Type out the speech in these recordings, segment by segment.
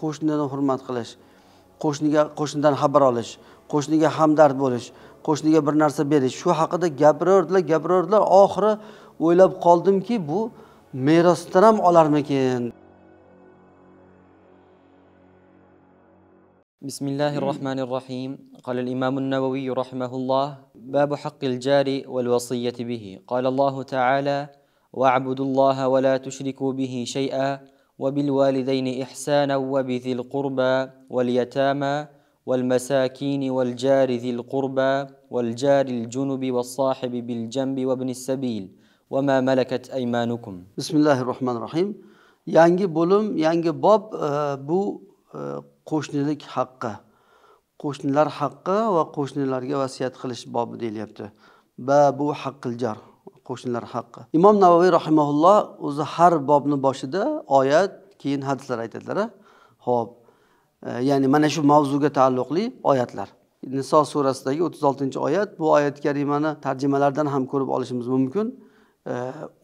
qo'shnini hurmat qilish qo'shniga qo'shnidan xabar olish qo'shniga hamdard bo'lish qo'shniga bir narsa berish shu haqida gapiraverdilar gapiraverdilar oxiri o'ylab qoldimki bu merosdan ham olarmikin بسم الله الرحمن الرحيم قال الإمام النووي رحمه الله باب حق الجار والوصية به قال الله تعالى واعبدوا الله ولا تشركوا به شيئا وبالوالدين إحسانا وبذي القربى واليتامى والمساكين والجار ذي القربى والجار الجنب والصاحب بالجنب وابن السبيل وما ملكت أيمانكم بسم الله الرحمن الرحيم yangi bo'lim yangi bob بو e, قوشنلك e, haqqi qo'shnilar haqqi va وسيات خلش باب bobi deyilyapti باب حق الجار qo'shnilar haqqi imom navoiy rahimaulloh o'zi har bobni boshida oyat keyin hadislar aytadilar ho'p e, ya'ni mana shu mavzuga taalluqli oyatlar niso surasidagi o'ttiz oltinchi oyat bu oyat karimani tarjimalardan ham ko'rib olishimiz mumkin e,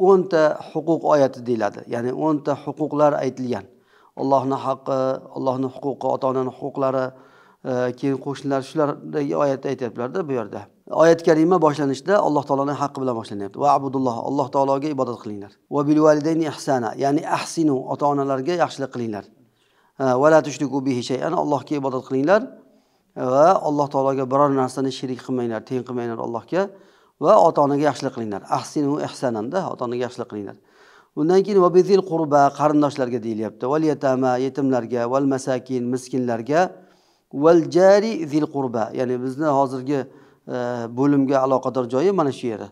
o'nta huquq oyati deyiladi ya'ni o'nta huquqlar aytilgan ollohni haqqi ollohni huquqi ota onani huquqlari e, keyin qo'shnilar shulardagi oyatni aytyaptilarda bu yerda oyat karima boshlanishda alloh taoloni haqqi bilan boshlanyapti va abudulloh alloh taologa ibodat qilinglar va bil validayni ihsana ya'ni ahsinu ota onalarga yaxshilik qilinglar vala tushriku bihi shay'an allohga ibodat qilinglar va alloh taologa biror narsani sherik qilmanglar teng qilmanglar allohga va ota onaga yaxshilik qilinglar ahsinu ehsananda ota onaga yaxshilik qilinglar undan keyin vabizil qurba qarindoshlarga deyilyapti val yatama yetimlarga val masakin miskinlarga val jari zil qurba ya'ni bizni hozirgi bo'limga aloqador joyi mana shu yeri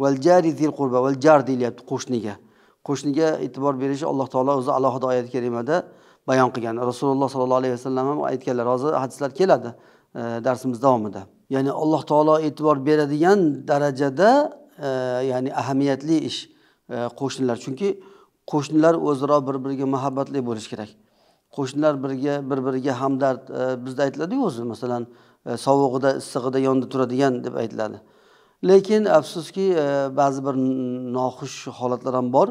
valjari zil qurba val jar deyilyapti qo'shniga qo'shniga e'tibor berish alloh taolo o'zi alohida oyat karimada bayon qilgan rasululloh sollallohu alayhi vasallam ham aytganlar hozir hadislar keladi e, darsimiz davomida ya'ni alloh taolo e'tibor beradigan darajada e, ya'ni ahamiyatli ish e, qo'shnilar chunki qo'shnilar o'zaro bir biriga muhabbatli bo'lishi kerak qo'shnilar birga bir biriga hamdard bizda aytiladiku o'zi masalan E, sovug'ida issig'ida yonda turadigan deb aytiladi lekin afsuski e, ba'zi bir noxush holatlar ham bor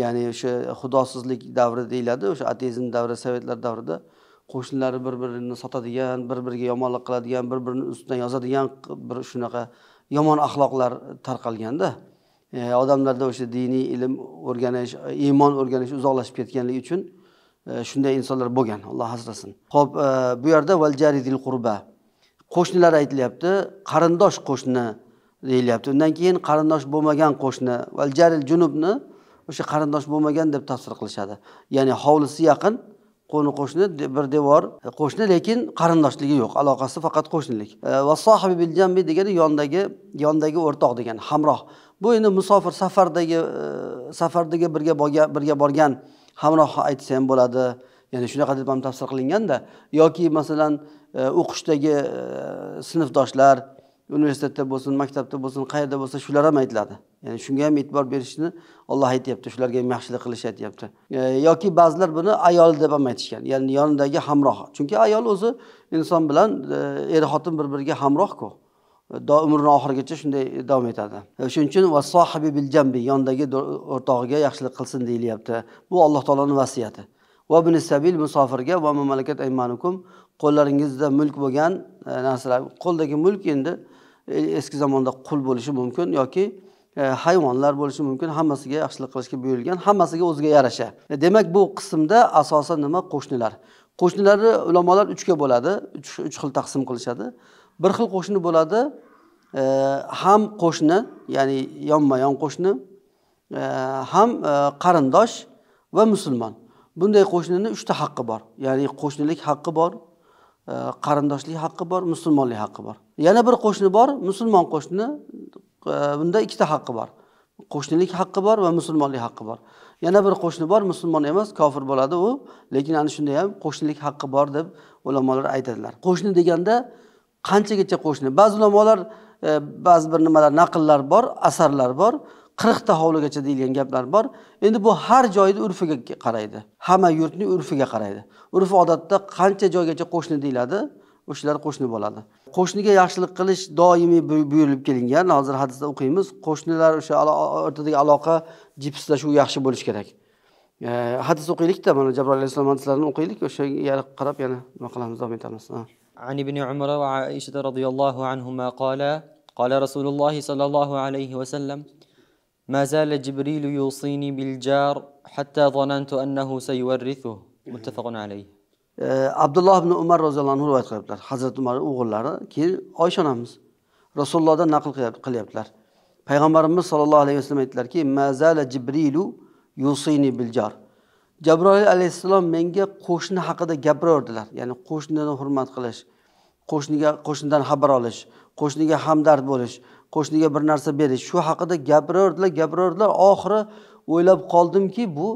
ya'ni o'sha xudosizlik davri deyiladi o'sha ateizm davri sovetlar davrida qo'shnilari bir birini sotadigan bir biriga yomonlik qiladigan bir birini ustidan yozadigan bir shunaqa yomon axloqlar tarqalganda e, odamlarda o'sha diniy ilm o'rganish iymon o'rganish uzoqlashib ketganligi uchun shunday insonlar bo'lgan alloh asrasin ho'p bu yerda val jaridil qurba qo'shnilar aytilyapti qarindosh qo'shni deyilyapti undan keyin qarindosh bo'lmagan qo'shni val jaril junubni o'sha qarindosh bo'lmagan deb tafsir qilishadi ya'ni hovlisi yaqin qo'ni qo'shni bir devor qo'shni lekin qarindoshligi yo'q aloqasi faqat qo'shnilik e, va sohibi bil jambi degani yondagi yondagi o'rtoq degani hamroh bu endi musofir safardagi e, safardagi birga birga borgan hamroh aytsa ham bo'ladi ya'ni shunaqa deb ham tafsir qilinganda yoki masalan e, o'qishdagi e, sinfdoshlar universitetda bo'lsin maktabda bo'lsin qayerda bo'lsa shular ham aytiladi ya'ni shunga ham e'tibor berishni olloh aytyapti shularga ham yaxshilik qilish aytyapti e, yoki ba'zilar buni ayol deb ham aytishgan ya'ni yonidagi hamrohi chunki ayol o'zi inson bilan er xotin bir biriga hamrohku umrini oxirigacha shunday davom etadi shuning uchun vasohibi bil jambi yonidagi o'rtog'iga yaxshilik qilsin deyilyapti bu alloh taoloni vasiyati va sabil musofirga va mamlakat aymanukum qo'llaringizda mulk bo'lgan e, narsalar qo'ldagi mulk endi e, eski zamonda qul bo'lishi mumkin yoki e, hayvonlar bo'lishi mumkin hammasiga yaxshilik qilishga buyurilgan hammasiga o'ziga yarasha demak bu qismda asosan nima qo'shnilar qo'shnilarni ulamolar uchga bo'ladi uch xil taqsim qilishadi bir xil qo'shni bo'ladi ham qo'shni ya'ni yonma yon qo'shni ham qarindosh va musulmon bunday qo'shnini uchta haqqi bor ya'ni qo'shnilik haqqi bor e, qarindoshlik haqqi bor musulmonlik haqqi bor yana bir qo'shni bor musulmon qo'shni e, bunda ikkita haqqi bor qo'shnilik haqqi bor va musulmonlik haqqi bor yana bir qo'shni bor musulmon emas kofir bo'ladi u lekin ana shunda ham qo'shnilik haqqi bor deb ulamolar aytadilar qo'shni deganda qanchagacha qo'shni ba'zi ulamolar e, ba'zi bir nimalar naqllar bor asarlar bor qirqta hovligacha deyilgan gaplar bor endi bu har joyni urfiga qaraydi hamma yurtni urfiga qaraydi urf odatda qancha joygacha qo'shni deyiladi o'shalar qo'shni bo'ladi qo'shniga yaxshilik qilish doimiy buyurilib kelingan hozir hadisda o'qiymiz qo'shnilar o'sha o'rtadagi aloqa jipslashuv yaxshi bo'lishi kerak hadis o'qiylikda mana jabroil alayhissalom hadislarini o'qiylik o'sha qarab yana nima qilamiz davom etamiz عن ابن عمر وعائشة رضي الله عنهما قالا قال رسول الله صلى الله عليه وسلم ما زال جبريل يوصيني بالجار حتى ظننت أنه سيورثه متفق عليه Abdullah ibn umar roziyallohu anhu rivoyat qilyaptilar Hazrat umar o'g'illari keyin oysha onamiz rasulullohdan naql qilyaptilar payg'ambarimiz sollallohu alayhi vasallam aytdilarki mazala jibrilu yusini biljar jabroil alayhissalom menga qo'shni haqida gapirardilar, ya'ni qo'shnidan hurmat qilish qo'shniga qo'shnidan xabar olish qo'shniga hamdard bo'lish qo'shniga bir narsa berish shu haqida gapiraverdilar gapiraverdilar oxiri o'ylab qoldimki bu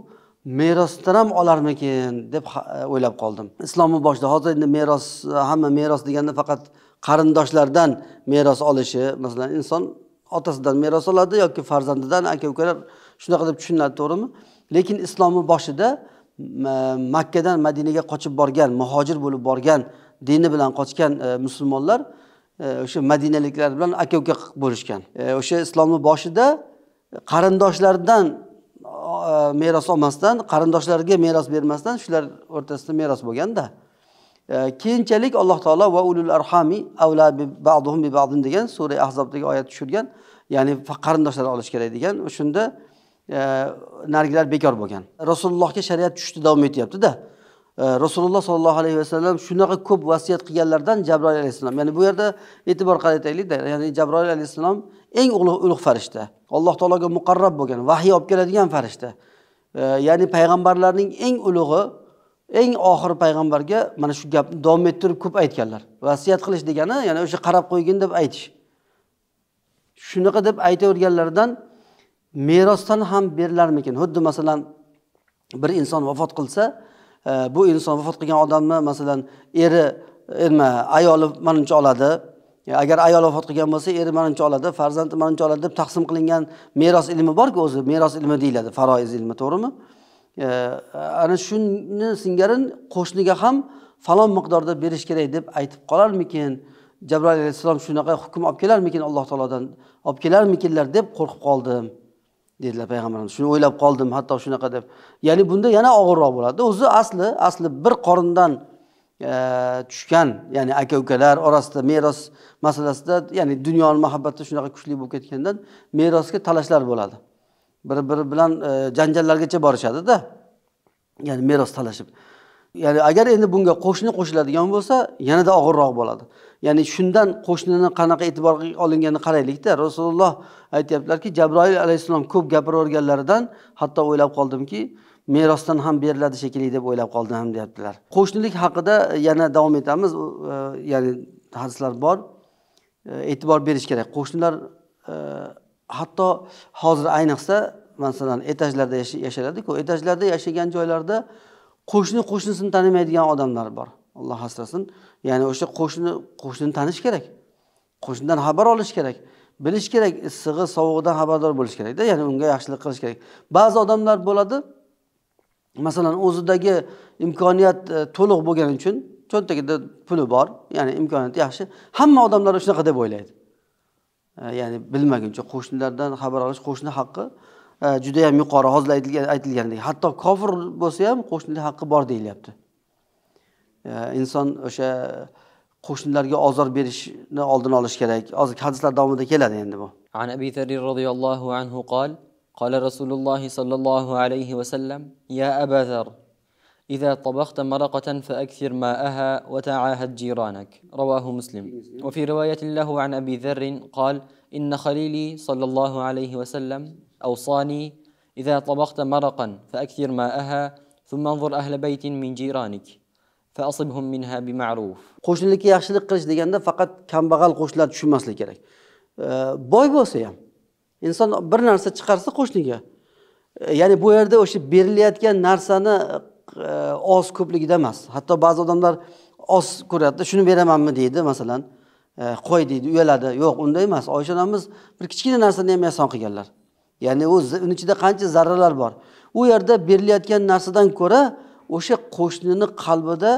merosdan ham olarmikin deb e, o'ylab qoldim islomni boshida hozir endi meros e, hamma meros deganda faqat qarindoshlardan meros olishi masalan inson otasidan meros oladi yoki farzandidan aka ukalar shunaqa deb tushuniladi to'g'rimi lekin islomni boshida e, makkadan madinaga qochib borgan muhojir bo'lib borgan dini bilan qochgan e, musulmonlar o'sha madinaliklar bilan aka uka bo'lishgan o'sha islomni boshida qarindoshlardan e, meros olmasdan qarindoshlarga meros bermasdan shular o'rtasida meros bo'lganda e, keyinchalik alloh taolo va ulul arhami avla bi degan sura ahzobdagi oyat tushirgan ya'ni qarindoshlar olish kerak degan shunda e, narigilar bekor bo'lgan rasulullohga shariat tushdi davom etyaptida rasululloh sollallohu alayhi vasallam shunaqa ko'p vasiyat qilganlardan jabroil alayhissalom ya'ni bu yerda e'tibor qarataylikda ya'ni jabroil alayhissalom eng ulug' ulug' farishta alloh taologa muqarrab bo'lgan vahiy olib keladigan farishta ya'ni payg'ambarlarning eng ulug'i eng oxiri payg'ambarga mana shu gapni davom ettirib ko'p aytganlar vasiyat qilish degani ya'ni o'sha qarab qo'ygin deb aytish shunaqa deb aytaverganlaridan merosdan ham berilarmikin xuddi masalan bir inson vafot qilsa bu inson vafot qilgan odamni masalan eri nima ayoli manuncha oladi e, agar ayol vafot qilgan bo'lsa eri manuncha oladi farzandi manuncha oladi deb taqsim qilingan meros ilmi borku o'zi meros ilmi deyiladi faroiz ilmi to'g'rimi e, ana shuni singari qo'shniga ham falon miqdorda berish kerak deb aytib qolarmikin jabroil alayhissalom shunaqa hukm olib kelarmikin alloh taolodan olib kelarmikinlar deb qo'rqib qoldim dedilar payg'ambarimiz shuni o'ylab qoldim hatto shunaqa deb ya'ni bunda yana og'irroq bo'ladi o'zi asli asli bir qorindan e, tushgan ya'ni aka ukalar orasida meros masalasida ya'ni dunyoni muhabbati shunaqa kuchli bo'lib ketgandan merosga talashlar bo'ladi bir biri bilan e, janjallargacha borishadida ya'ni meros talashib ya'ni agar endi bunga qo'shni qo'shiladigan bo'lsa yanada og'irroq bo'ladi ya'ni shundan qo'shnini qanaqa e'tiborga olinganini qaraylikda rasululloh aytyaptilarki jabroil alayhissalom ko'p gapiraverganlaridan hatto o'ylab qoldimki merosdan ham beriladi shekilli deb o'ylab qoldim deyaptilar qo'shnilik haqida e, yana davom etamiz e, ya'ni hadislar bor e, e'tibor berish kerak qo'shnilar hatto hozir ayniqsa masalan etajlarda yashaladiku etajlarda yashagan joylarda qo'shni qo'shnisini tanimaydigan odamlar bor alloh asrasin ya'ni o'sha qo'shni qo'shnini tanish kerak qo'shnidan xabar olish kerak bilish kerak issig'i sovug'idan xabardor bo'lish kerakda ya'ni unga yaxshilik qilish kerak ba'zi odamlar bo'ladi masalan o'zidagi imkoniyat e, to'liq bo'lgani uchun cho'ntagida puli bor ya'ni imkoniyati yaxshi hamma odamlar shunaqa deb o'ylaydi e, ya'ni bilmaguncha qo'shnilardan xabar olish qo'shni haqqi e, judayam yuqori hozir aytilgandek hatto kofir bo'lsa ham qo'shnilik haqqi bor deyilyapti inson o'sha qo'shnilarga ozor berishni oldini olish kerak hozir hadislar davomida keladi endi bu عن أبي ذر رضي الله عنه قال قال رسول الله صلى الله عليه وسلم يا أبا ذر إذا طبخت مرقة فأكثر ماءها وتعاهد جيرانك رواه مسلم وفي رواية له عن أبي ذر قال إن خليلي صلى الله عليه وسلم أوصاني إذا طبخت مرقا فأكثر ماءها ثم انظر أهل بيت من جيرانك qo'shnilikka yaxshilik qilish deganda faqat kambag'al qo'shnilar tushunmasligi kerak boy bo'lsa ham inson bir narsa chiqarsa qo'shniga e, ya'ni bu yerda o'sha berilayotgan narsani e, oz ko'pligida emas hatto ba'zi odamlar oz ko'radida shuni beramanmi deydi masalan e, qo'y deydi uyaladi yo'q unday emas oysha onamiz bir kichkina narsani ham ehson qilganlar ya'ni u uni ichida qancha zarralar bor u yerda berilayotgan narsadan ko'ra o'sha qo'shnini qalbida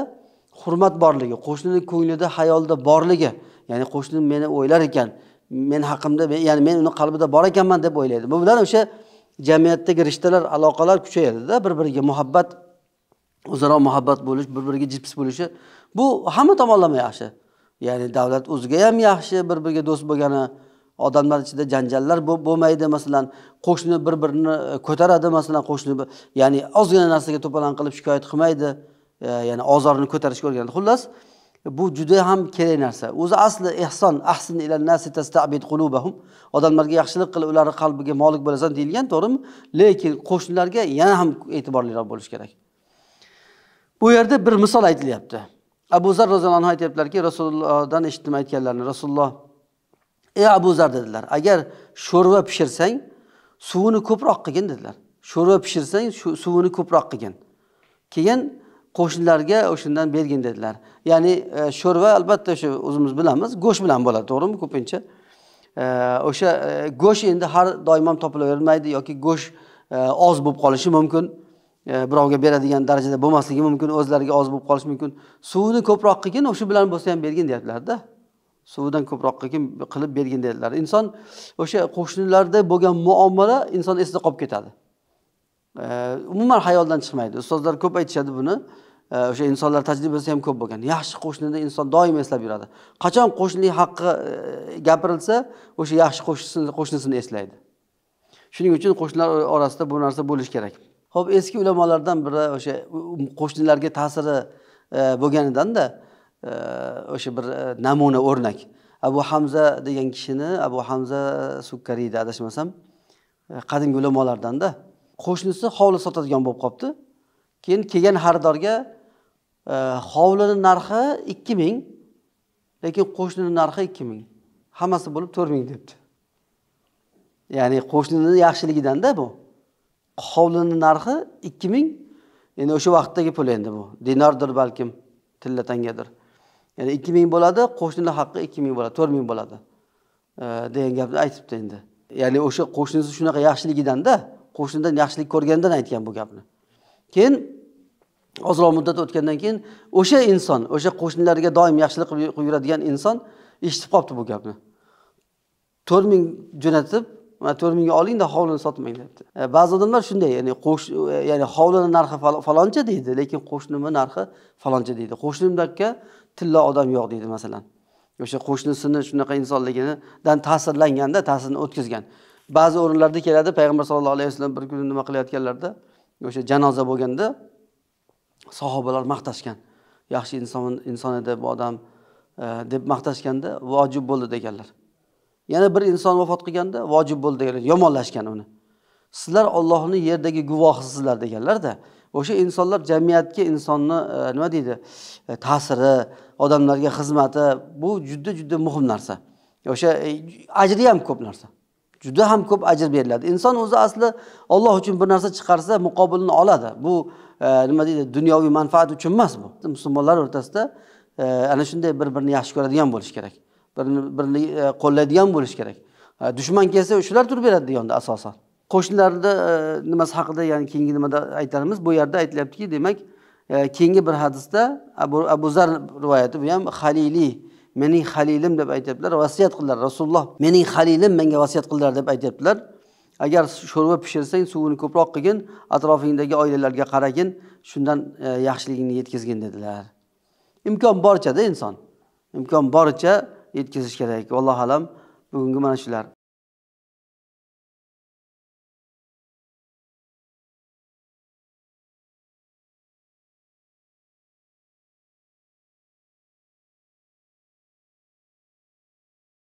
hurmat borligi qo'shnini ko'nglida hayolida borligi ya'ni qo'shnim meni o'ylar ekan men haqimda ya'ni men uni qalbida bor ekanman deb o'ylaydi bu bilan o'sha jamiyatdagi rishtalar aloqalar kuchayadida bir biriga muhabbat o'zaro muhabbat bo'lish bir biriga jips bo'lishi bu hamma tomonlama yaxshi ya'ni davlat o'ziga ham yaxshi bir biriga do'st bo'lgani odamlar ichida janjallar bo'lmaydi e, masalan qo'shni bir birini ko'taradi masalan qo'shni ya'ni ozgina narsaga to'polon qilib shikoyat qilmaydi e, ya'ni ozorini ko'tarishga o'rganadi xullas bu juda ham kerak narsa o'zi asli ehson ahsin ila nasi tastabid qulubahum odamlarga yaxshilik qil ularni qalbiga molik bo'lasan deyilgan to'g'rimi lekin qo'shnilarga yana ham e'tiborliroq bo'lish kerak bu yerda bir misol aytilyapti abu zar roziyallohu anhu aytyaptilarki rasulullohdan eshitdim aytganlarini rasululloh ey abu zar dedilar agar sho'rva pishirsang suvini ko'proq qilgin dedilar sho'rva pishirsang suvini ko'proq qilgin keyin qo'shnilarga o'shandan bergin dedilar ya'ni e, sho'rva albatta o'sha o'zimiz bilamiz go'sht bilan bo'ladi to'g'rimi ko'pincha e, o'sha e, go'sht endi har doim ham topilavermaydi yoki go'sht oz bo'lib qolishi mumkin birovga beradigan darajada bo'lmasligi mumkin o'zlariga oz bo'lib qolishi mumkin suvini ko'proq qilgin o'sha bilan bo'lsa ham bergin deyaptilarda suvidan ko'proq qilib bergin dedilar inson o'sha qo'shnilarda bo'lgan muomala inson esida qolib ketadi umuman hayoldan chiqmaydi ustozlar ko'p aytishadi buni o'sha insonlar tajribasi ham ko'p bo'lgan yaxshi qo'shnini inson doim eslab yuradi qachon qo'shnilik haqqi e, gapirilsa o'sha yaxshi qo'shnisini qo'shnisini eslaydi shuning uchun qo'shnilar orasida bu narsa bo'lishi kerak ho'p eski ulamolardan biri o'sha qo'shnilarga ta'siri e, bo'lganidanda o'sha bir e, namuna o'rnak abu hamza degan kishini abu hamza sukkariydi adashmasam e, qadimgi ulamolardanda qo'shnisi hovli sotadigan bo'lib qolibdi keyin kelgan xaridorga e, hovlini narxi ikki ming lekin qo'shnini narxi ikki ming hammasi bo'lib to'rt ming debdi ya'ni qo'shnini yaxshiligidanda bu hovlini narxi ikki ming endi o'sha vaqtdagi pul endi bu dinordir balkim tilla tangadir ya'ni ikki ming bo'ladi qo'shnilar haqqi ikki ming bo'ladi to'rt ming bo'ladi degan gapni aytibdi endi ya'ni o'sha qo'shnisi shunaqa yaxshiligidanda qo'shnidan yaxshilik ko'rganidan aytgan bu gapni keyin ozroq muddat o'tgandan keyin o'sha inson o'sha qo'shnilariga doim yaxshilik qilib yuradigan inson eshitib qolibdi bu gapni to'rt ming jo'natib mana to'rt mingga olingda hovlini sotmang deyapti ba'zi odamlar shunday ya'ni qo'sh ya'ni hovlini narxi faloncha deydi lekin qo'shnimni narxi faloncha deydi qo'shnimaka tilla odam yo'q deydi masalan o'sha qo'shnisini shunaqa insonligidan ta'sirlanganda ta'sirini o'tkazgan ba'zi o'rinlarda keladi payg'ambar sallallohu alayhi vasallam bir kuni nima qilayotganlarida o'sha janoza bo'lganda sahobalar maqtashgan yaxshi inson inson edi bu odam e, deb maqtashganda vojib bo'ldi deganlar yana bir inson vafot qilganda vojib bo'ldi deganlar yomonlashgan uni sizlar ollohni yerdagi guvohisizlar deganlarda de. o'sha insonlar jamiyatga insonni e, nima deydi e, ta'siri odamlarga xizmati bu juda juda muhim narsa o'sha e, ajri ham ko'p narsa juda ham ko'p ajr beriladi inson o'zi asli olloh uchun bir narsa chiqarsa muqobilini oladi bu nima deydi dunyoviy manfaat uchun emas bu musulmonlar o'rtasida ana shunday bir birini yaxshi ko'radigan bo'lishi kerak birini birini qo'llaydigan bo'lishi kerak dushman kelsa shular turib beradi deganda asosan qo'shnilarni e, nimasi haqida ya'ni keyingi nimada aytamiz bu yerda aytilyaptiki demak e, keyingi bir hadisda abu abu zar rivoyati bu ham haliliy mening halilim deb aytyaptilar vasiyat qildilar rasululloh mening halilim menga vasiyat qildilar deb aytyaptilar agar sho'rva pishirsang suvini ko'proq qilgin atrofingdagi oilalarga qaragin shundan e, yaxshiligingni yetkazgin dedilar imkon borchada inson imkon boricha yetkazish kerak allohu alam bugungi mana shular